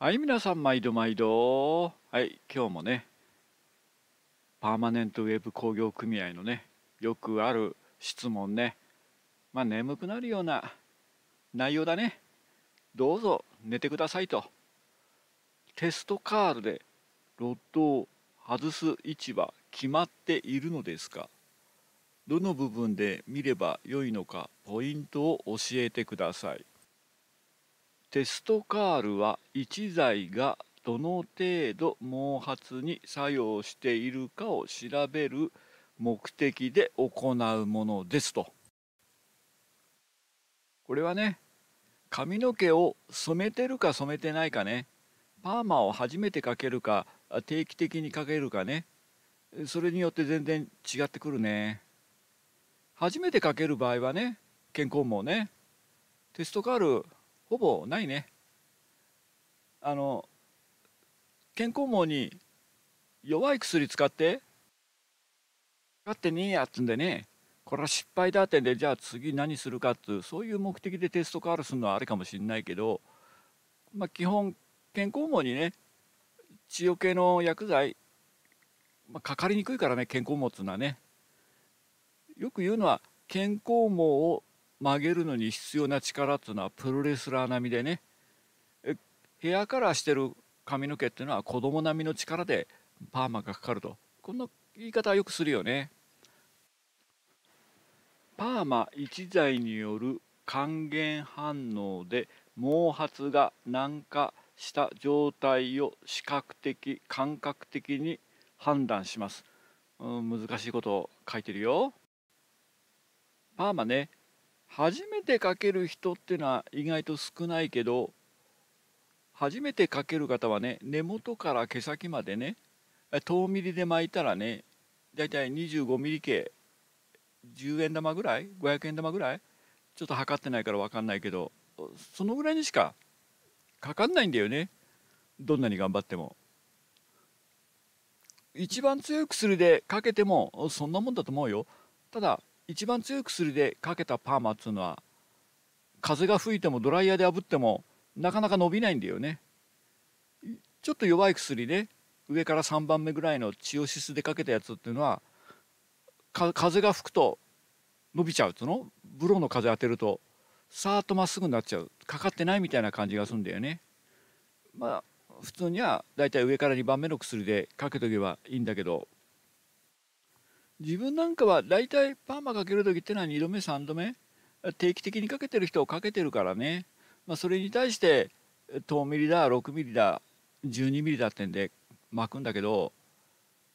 はい、皆さん、毎度毎度。はい、今日もね、パーマネントウェブ工業組合のね、よくある質問ね、まあ、眠くなるような内容だね。どうぞ寝てくださいと。テストカールでロッドを外す位置は決まっているのですかどの部分で見ればよいのかポイントを教えてください。テストカールは1剤がどの程度毛髪に作用しているかを調べる目的で行うものですとこれはね髪の毛を染めてるか染めてないかねパーマを初めてかけるか定期的にかけるかねそれによって全然違ってくるね初めてかける場合はね健康もねテストカールほぼないねあの健康網に弱い薬使って使ってねえやっつんでねこれは失敗だってんでじゃあ次何するかっていうそういう目的でテストカールするのはあれかもしんないけど、まあ、基本健康網にね治療系の薬剤、まあ、かかりにくいからね健康網っつうのはねよく言うのは健康網を曲げるのに必要な力っていうのはプロレスラー並みでねヘアカラーしてる髪の毛っていうのは子供並みの力でパーマがかかるとこんな言い方はよくするよね。パーマ1剤による還元反応で毛髪が軟化した状態を視覚的感覚的に判断します、うん、難しいことを書いてるよパーマね初めてかける人っていうのは意外と少ないけど初めてかける方はね根元から毛先までね遠ミリで巻いたらねだいたい25ミリ径10円玉ぐらい500円玉ぐらいちょっと測ってないから分かんないけどそのぐらいにしかかかんないんだよねどんなに頑張っても一番強い薬でかけてもそんなもんだと思うよただ一番強い薬でかけたパーマっつうのは風が吹いてもドライヤーで炙ってもなかなか伸びないんだよねちょっと弱い薬で上から3番目ぐらいのチオシスでかけたやつっていうのは風が吹くと伸びちゃうつのブローの風当てるとさーっとまっすぐになっちゃうかかってないみたいな感じがするんだよねまあ普通にはだいたい上から2番目の薬でかけとけばいいんだけど自分なんかは大体パーマかける時ってのは2度目3度目定期的にかけてる人をかけてるからね、まあ、それに対して10ミリだ6ミリだ12ミリだってんで巻くんだけど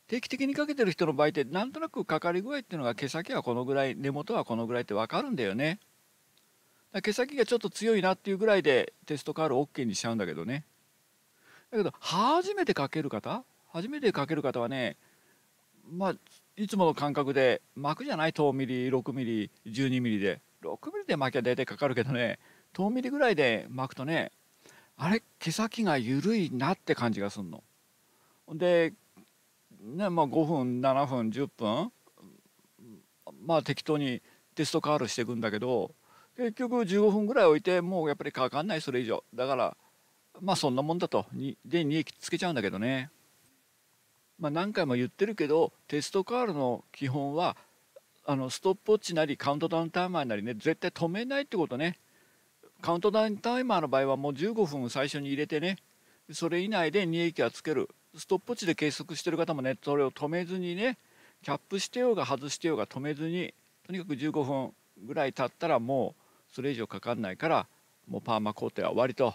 定期的にかけてる人の場合ってなんとなくかかり具合っていうのが毛先はこのぐらい根元はこのぐらいって分かるんだよね毛先がちょっと強いなっていうぐらいでテストカール OK にしちゃうんだけどねだけど初めてかける方初めてかける方はねまあいつもの感覚で巻くじゃない10ミリ6ミリ12ミリで6ミリで巻きゃ大体かかるけどね10ミリぐらいで巻くとねあれ毛先が緩いなって感じがすんの。で、ねまあ、5分7分10分まあ適当にテストカールしていくんだけど結局15分ぐらい置いてもうやっぱりかかんないそれ以上だからまあそんなもんだとで2液つけちゃうんだけどね。まあ、何回も言ってるけどテストカールの基本はあのストップウォッチなりカウントダウンタイマーなりね絶対止めないってことねカウントダウンタイマーの場合はもう15分最初に入れてねそれ以内で2液はつけるストップウォッチで計測してる方もねそれを止めずにねキャップしてようが外してようが止めずにとにかく15分ぐらい経ったらもうそれ以上かかんないからもうパーマ工程は終わりと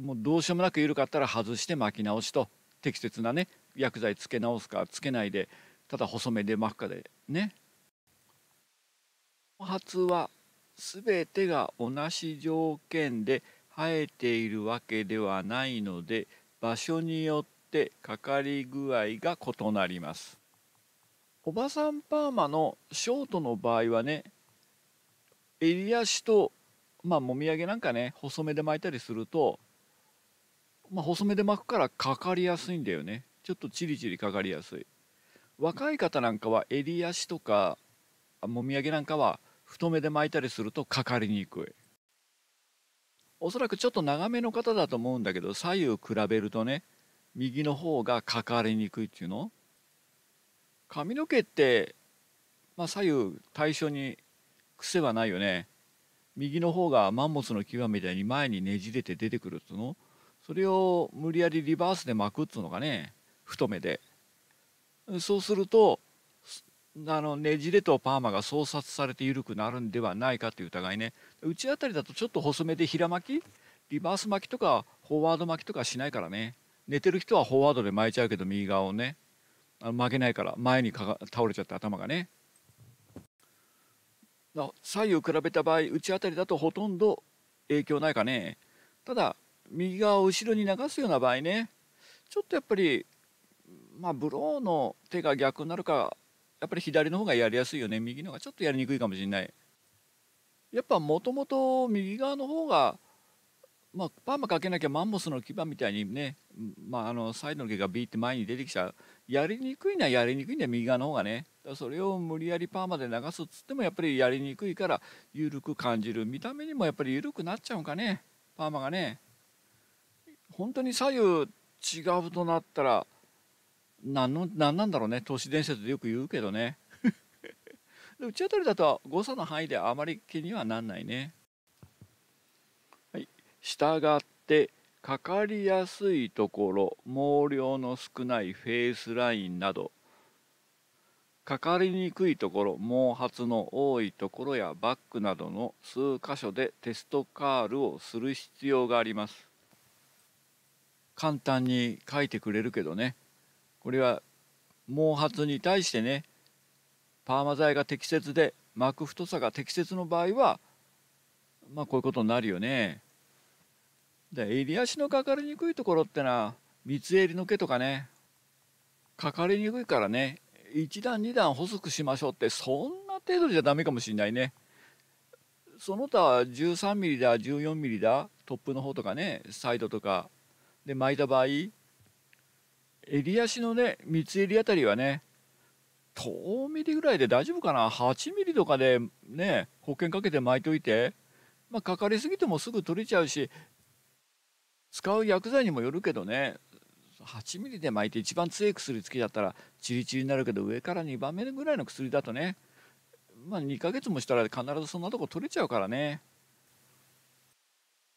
もうどうしようもなく緩かったら外して巻き直しと適切なね薬剤つけ直すかつけないでただ細めで巻くかでね発は全てが同じ条件で生えているわけではないので場所によってかかり具合が異なります。おばさんパーマのショートの場合はね襟足とまあもみあげなんかね細めで巻いたりすると、まあ、細めで巻くからかかりやすいんだよね。ちょっとチリチリかかりやすい若い方なんかは襟足とかもみあげなんかは太めで巻いたりするとかかりにくいおそらくちょっと長めの方だと思うんだけど左右比べるとね右の方がかかりにくいっていうの髪の毛って、まあ、左右対称に癖はないよね右の方がマンモスの牙みたいに前にねじれて出てくるっつうのそれを無理やりリバースで巻くっつうのかね太めでそうするとあのねじれとパーマが創殺されて緩くなるんではないかという疑いね内あたりだとちょっと細めで平巻きリバース巻きとかフォワード巻きとかしないからね寝てる人はフォワードで巻いちゃうけど右側をね曲げないから前に倒れちゃって頭がね左右比べた場合内あたりだとほとんど影響ないかねただ右側を後ろに流すような場合ねちょっとやっぱりまあ、ブローの手が逆になるからやっぱり左の方がやりやすいよね右の方がちょっとやりにくいかもしれないやっぱもともと右側の方が、まあ、パーマかけなきゃマンモスの牙みたいにね、まあ、あのサイドの毛がビーって前に出てきちゃうやりにくいのはやりにくいんだよ右側の方がねそれを無理やりパーマで流すっつってもやっぱりやりにくいから緩く感じる見た目にもやっぱり緩くなっちゃうんかねパーマがね本当に左右違うとなったら何の何なんだろうね都市伝説でよく言うけどね でうちあたりだと誤差の範囲であまり気にはなんないねはい従ってかかりやすいところ毛量の少ないフェイスラインなどかかりにくいところ毛髪の多いところやバッグなどの数箇所でテストカールをする必要があります簡単に書いてくれるけどねこれは毛髪に対してねパーマ剤が適切で膜太さが適切の場合はまあこういうことになるよね。で襟足のかかりにくいところってのは三つ襟の毛とかねかかりにくいからね1段2段細くしましょうってそんな程度じゃダメかもしんないね。その他13ミリだ14ミリだトップの方とかねサイドとかで巻いた場合襟足のね三つ襟あたりはね10ミリぐらいで大丈夫かな8ミリとかでね保険かけて巻いといて、まあ、かかりすぎてもすぐ取れちゃうし使う薬剤にもよるけどね8ミリで巻いて一番強い薬つけちゃったらチリチリになるけど上から2番目ぐらいの薬だとねまあ2ヶ月もしたら必ずそんなとこ取れちゃうからね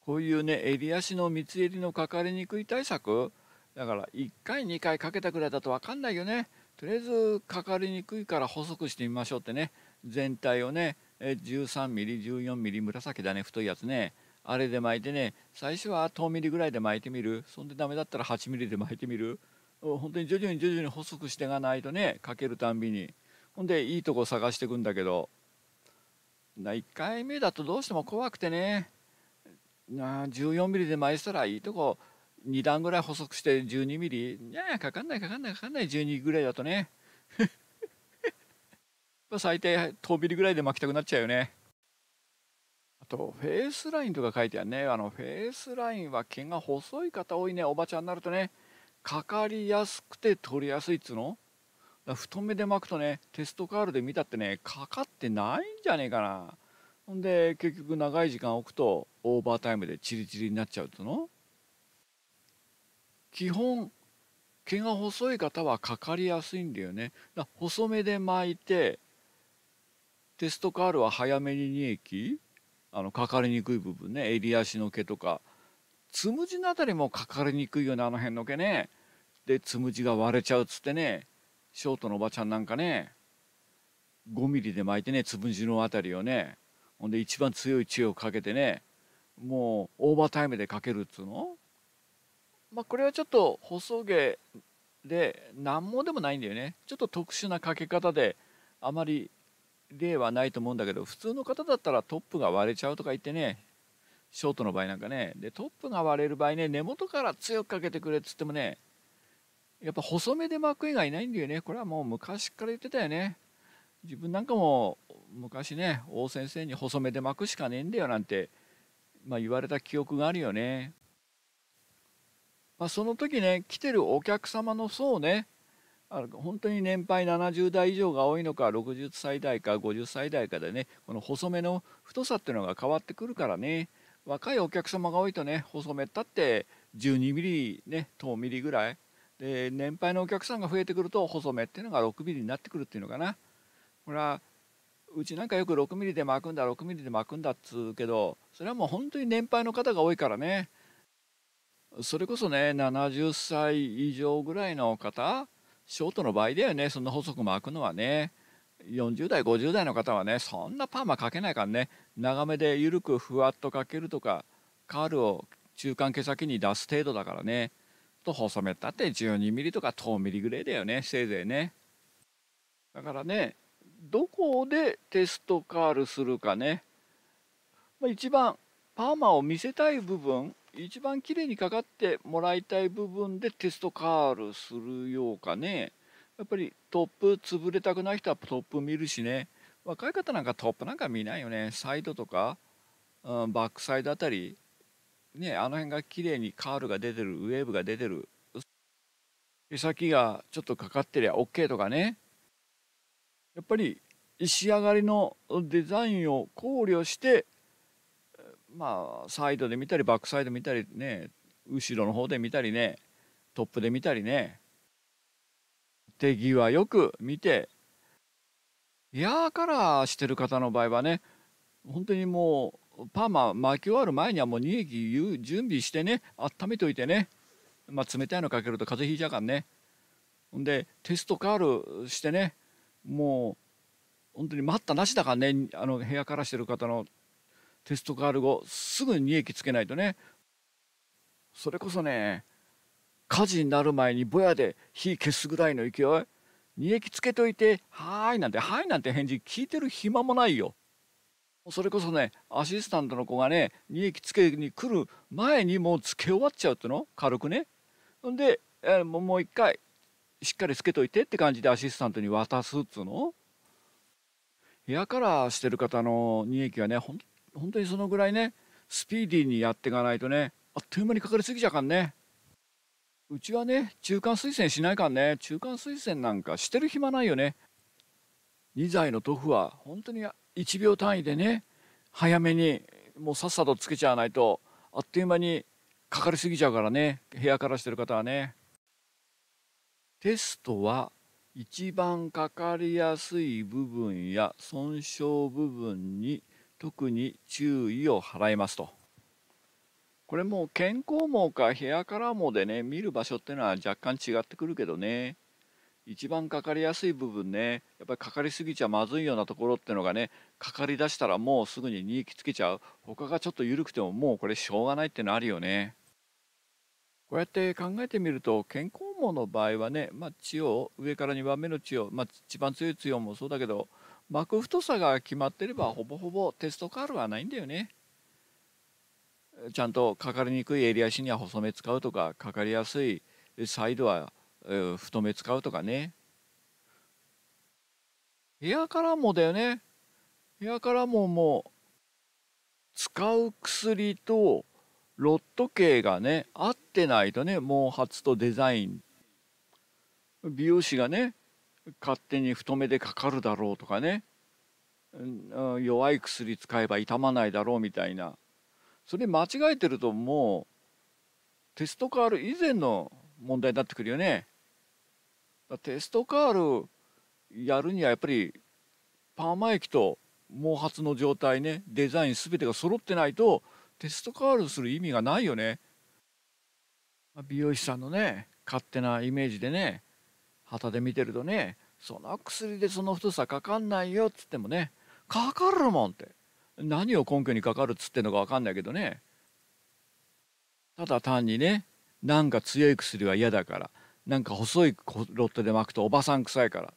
こういうね襟足の三つ襟のかかりにくい対策だから1回2回かけたぐらいだと分かんないよねとりあえずかかりにくいから細くしてみましょうってね全体をね 13mm14mm 紫だね太いやつねあれで巻いてね最初は10ミリぐらいで巻いてみるそんでダメだったら8ミリで巻いてみる本当に徐々に徐々に細くしていかないとねかけるたんびにほんでいいとこ探してくんだけど1回目だとどうしても怖くてね1 4ミリで巻いてたらいいとこ2段ぐらい細くして12ミリいやいやかかんないかかんないかかんない12ぐらいだとね 最低10ミリぐらいで巻きたくなっちゃうよねあとフェイスラインとか書いてあるねあのフェイスラインは毛が細い方多いねおばちゃんになるとねかかりやすくて取りやすいっつうの太めで巻くとねテストカールで見たってねかかってないんじゃねえかなほんで結局長い時間置くとオーバータイムでチリチリになっちゃうっつうの基本毛が細い方はかかりやすいんだよねだ細めで巻いてテストカールは早めに2液あのかかりにくい部分ね襟足の毛とかつむじのあたりもかかりにくいよねあの辺の毛ねでつむじが割れちゃうっつってねショートのおばちゃんなんかね5ミリで巻いてねつむじのあたりをねほんで一番強い知恵をかけてねもうオーバータイムでかけるっつうのまあ、これはちょっと細毛で何もでもないんだよねちょっと特殊なかけ方であまり例はないと思うんだけど普通の方だったらトップが割れちゃうとか言ってねショートの場合なんかねでトップが割れる場合ね根元から強くかけてくれっつってもねやっぱ細めで巻く以外ないんだよねこれはもう昔から言ってたよね自分なんかも昔ね王先生に細めで巻くしかねえんだよなんて、まあ、言われた記憶があるよねまあ、その時ね来てるお客様の層ね本当に年配70代以上が多いのか60歳代か50歳代かでねこの細めの太さっていうのが変わってくるからね若いお客様が多いとね細めったって12ミリね10ミリぐらいで年配のお客さんが増えてくると細めっていうのが6ミリになってくるっていうのかなほらうちなんかよく6ミリで巻くんだ6ミリで巻くんだっつうけどそれはもう本当に年配の方が多いからねそれこそね70歳以上ぐらいの方ショートの場合だよねそんな細く巻くのはね40代50代の方はねそんなパーマかけないからね長めで緩くふわっとかけるとかカールを中間毛先に出す程度だからねと細めたって1 2ミリとか10ミリぐらいだよねせいぜいねだからねどこでテストカールするかね、まあ、一番パーマを見せたい部分一番きれいにかかってもらいたい部分でテストカールするようかねやっぱりトップ潰れたくない人はトップ見るしね若い方なんかトップなんか見ないよねサイドとか、うん、バックサイドあたりねあの辺が綺麗にカールが出てるウェーブが出てる毛先がちょっとかかってりゃ OK とかねやっぱり仕上がりのデザインを考慮してまあ、サイドで見たりバックサイド見たりね後ろの方で見たりねトップで見たりね手際よく見てやーからしてる方の場合はね本当にもうパーマ巻き終わる前にはもう2液準備してね温めといてね、まあ、冷たいのかけると風邪ひいちゃうからねほんでテストカールしてねもう本当に待ったなしだからねあの部屋からしてる方のテストカール後すぐに液つけないとねそれこそね火事になる前にぼやで火消すぐらいの勢い利液つけといて「はーい」なんて「はい」なんて返事聞いてる暇もないよ。それこそねアシスタントの子がね利液つけに来る前にもうつけ終わっちゃうっての軽くね。ほんで、えもう一回しっかりつけといてって感じでアシスタントに渡すっつうの部屋からしてる方の利液はね本本当にそのぐらいねスピーディーにやっていかないとねあっという間にかかりすぎちゃかんねうちはね中間推薦しないかんね中間推薦なんかしてる暇ないよね2剤の塗布は本当に1秒単位でね早めにもうさっさとつけちゃわないとあっという間にかかりすぎちゃうからね部屋からしてる方はねテストは一番かかりやすい部分や損傷部分に特に注意を払いますと。これも健康網かヘアカラー網でね見る場所ってのは若干違ってくるけどね一番かかりやすい部分ねやっぱりかかりすぎちゃまずいようなところってのがねかかりだしたらもうすぐに2液つけちゃう他がちょっと緩くてももうこれしょうがないってのあるよねこうやって考えてみると健康網の場合はね、まあ、血を上から2番目の血を、まあ、一番強い血をもそうだけど膜太さが決まってればほぼほぼテストカールはないんだよね。ちゃんとかかりにくい襟足には細め使うとかかかりやすいサイドは太め使うとかね。ヘアカラーもだよね。ヘアカラーももう使う薬とロット系がね合ってないとね毛髪とデザイン美容師がね勝手に太めでかかるだろうとかね弱い薬使えば痛まないだろうみたいなそれ間違えてるともうテストカール以前の問題になってくるよね。テストカールやるにはやっぱりパーマ液と毛髪の状態ねデザイン全てが揃ってないとテストカールする意味がないよね。美容師さんのね勝手なイメージでね旗で見てるとねその薬でその太さかかんないよっつってもねかかるもんって何を根拠にかかるっつってんのか分かんないけどねただ単にねなんか強い薬は嫌だからなんか細いロットで巻くとおばさん臭いから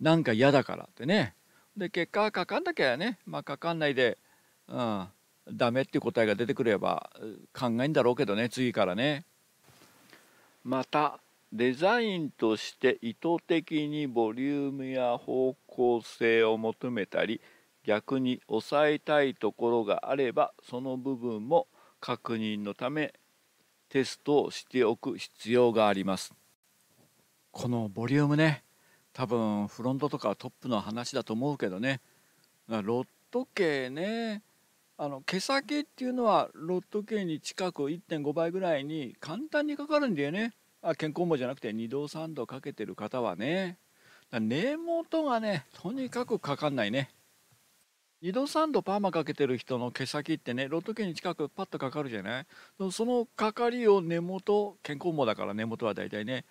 なんか嫌だからってねで結果かかんなきゃねまあかかんないでうんダメっていう答えが出てくれば考えんだろうけどね次からねまたデザインとして意図的にボリュームや方向性を求めたり逆に抑えたいところがあればその部分も確認のためテストをしておく必要がありますこのボリュームね多分フロントとかトップの話だと思うけどねロット系ねあの毛先っていうのはロット系に近く1.5倍ぐらいに簡単にかかるんだよね。あ健康もじゃなくて2度3度かけてる方はね根元がねとにかくかかんないね2度3度パーマかけてる人の毛先ってねロット毛に近くパッとかかるじゃないそのかかりを根元健康もだから根元は大体ね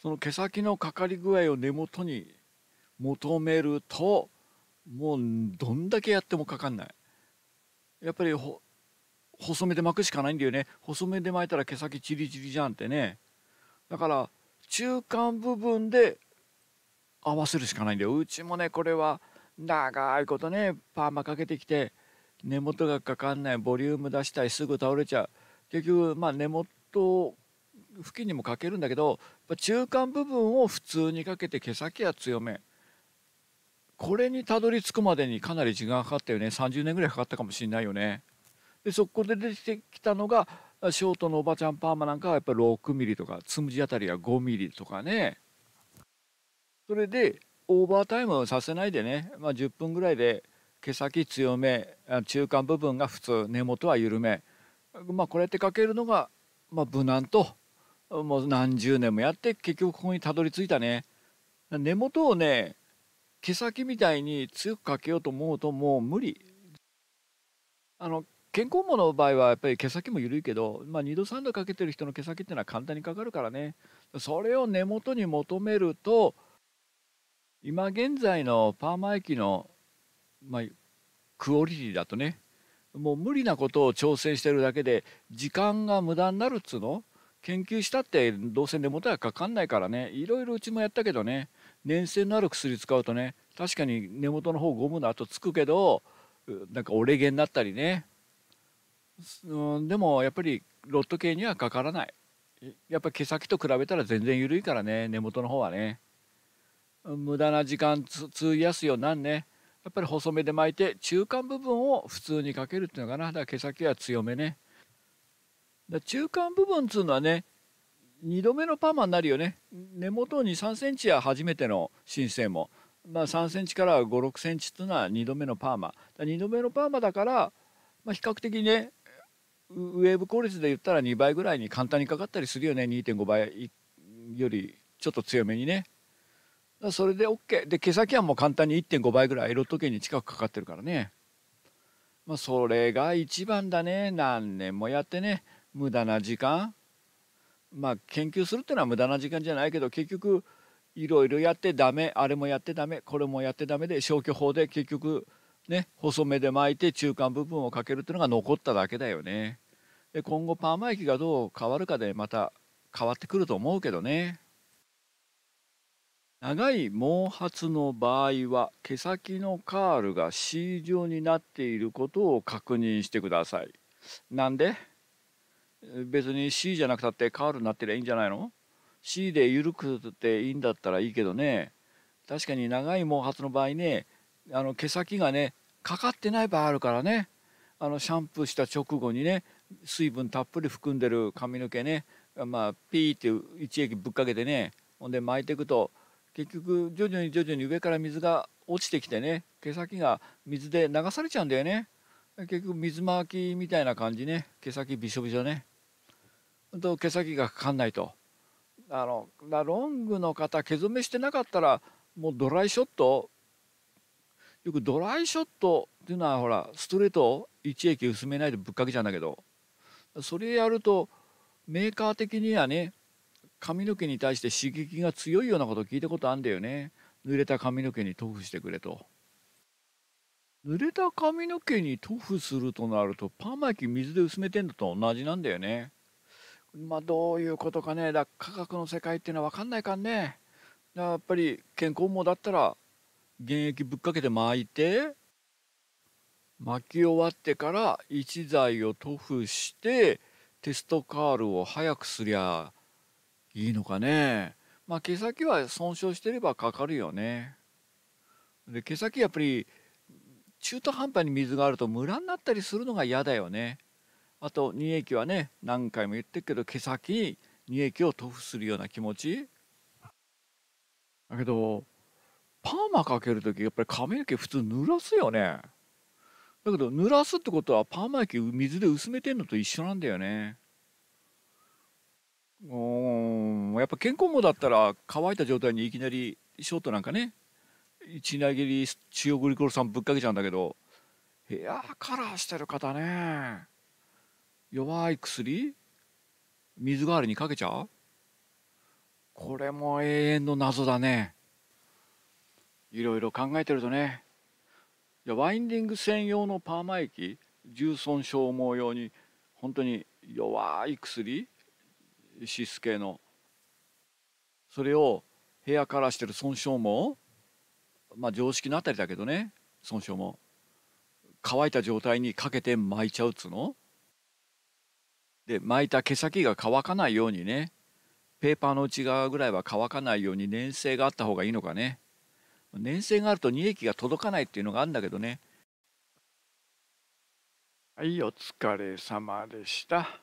その毛先のかかり具合を根元に求めるともうどんだけやってもかかんないやっぱり細めで巻くしかないんだよね細めで巻いたら毛先チリチリじゃんってねだから中間部分で合わせるしかないんだようちもねこれは長いことねパーマかけてきて根元がかかんないボリューム出したいすぐ倒れちゃう結局まあ根元付近にもかけるんだけど中間部分を普通にかけて毛先は強めこれにたどり着くまでにかなり時間がかかったよね30年ぐらいかかったかもしれないよねでそこで出てきたのがショートのおばちゃんパーマなんかはやっぱり6ミリとかつむじあたりが5ミリとかねそれでオーバータイムをさせないでね、まあ、10分ぐらいで毛先強め中間部分が普通根元は緩め、まあ、こうやってかけるのが、まあ、無難ともう何十年もやって結局ここにたどり着いたね根元をね毛先みたいに強くかけようと思うともう無理あの健康毛の場合はやっぱり毛先も緩いけど、まあ、2度3度かけてる人の毛先っていうのは簡単にかかるからねそれを根元に求めると今現在のパーマ液の、まあ、クオリティだとねもう無理なことを挑戦してるだけで時間が無駄になるっつうの研究したってどうせ根元はかかんないからねいろいろうちもやったけどね粘性のある薬使うとね確かに根元の方ゴムの跡つくけどなんか折れ毛になったりねうん、でもやっぱりロット系にはかからないやっぱ毛先と比べたら全然緩いからね根元の方はね無駄な時間費やすようなんねやっぱり細めで巻いて中間部分を普通にかけるっていうのかなだから毛先は強めねだ中間部分っつうのはね2度目のパーマになるよね根元に3センチは初めての申請も、まあ、3センチから56センチっていうのは2度目のパーマだ2度目のパーマだから、まあ、比較的ねウェーブ効率で言ったら2倍ぐらいに簡単にかかったりするよね2.5倍よりちょっと強めにねそれで OK で毛先はもう簡単に1.5倍ぐらいエロ時計に近くかかってるからねまあそれが一番だね何年もやってね無駄な時間まあ研究するってのは無駄な時間じゃないけど結局いろいろやってダメあれもやってダメこれもやってダメで消去法で結局ね、細めで巻いて中間部分をかけるっていうのが残っただけだよね。で今後パーマ液がどう変わるかでまた変わってくると思うけどね。長い毛髪の場合は毛先のカールが C 状になっていることを確認してください。なんで別に C じゃなくたってカールになってりゃいいんじゃないの ?C で緩くていいんだったらいいけどね確かに長い毛髪の場合ねあの毛先がねかかってない場合あるからねあのシャンプーした直後にね水分たっぷり含んでる髪の毛ね、まあ、ピーって一液ぶっかけてねほんで巻いていくと結局徐々に徐々に上から水が落ちてきてね毛先が水で流されちゃうんだよね結局水巻きみたいな感じね毛先びしょびしょねほんと毛先がかかんないとあのロングの方毛染めしてなかったらもうドライショットよくドライショットっていうのはほらストレート1液薄めないでぶっかけちゃうんだけどそれやるとメーカー的にはね髪の毛に対して刺激が強いようなこと聞いたことあんだよね濡れた髪の毛に塗布してくれと濡れた髪の毛に塗布するとなるとパーマ液水で薄めてんのと同じなんだよねまあどういうことかねだ科学の世界っていうのは分かんないかんねやっぱり健康もだったら原液ぶっかけて巻いて巻き終わってから1剤を塗布してテストカールを早くすりゃいいのかねまあ毛先は損傷してればかかるよねで毛先やっぱり中途半端に水があるとムラになったりするのが嫌だよねあと二液はね何回も言ってるけど毛先に乳液を塗布するような気持ちだけどパーマかける時やっぱり髪の毛普通濡らすよねだけど濡らすってことはパーマ液水で薄めてんのと一緒なんだよねうんやっぱ健康もだったら乾いた状態にいきなりショートなんかね一なぎり塩グリコールんぶっかけちゃうんだけどヘアカラーしてる方ね弱い薬水代わりにかけちゃうこれも永遠の謎だね。いろいろ考えてるとねワインディング専用のパーマ液重損消耗用に本当に弱い薬シス系のそれを部屋からしてる損傷もまあ常識のあたりだけどね損傷も乾いた状態にかけて巻いちゃうっつうので巻いた毛先が乾かないようにねペーパーの内側ぐらいは乾かないように粘性があった方がいいのかね粘性があると2液が届かないっていうのがあるんだけどねはいお疲れ様でした。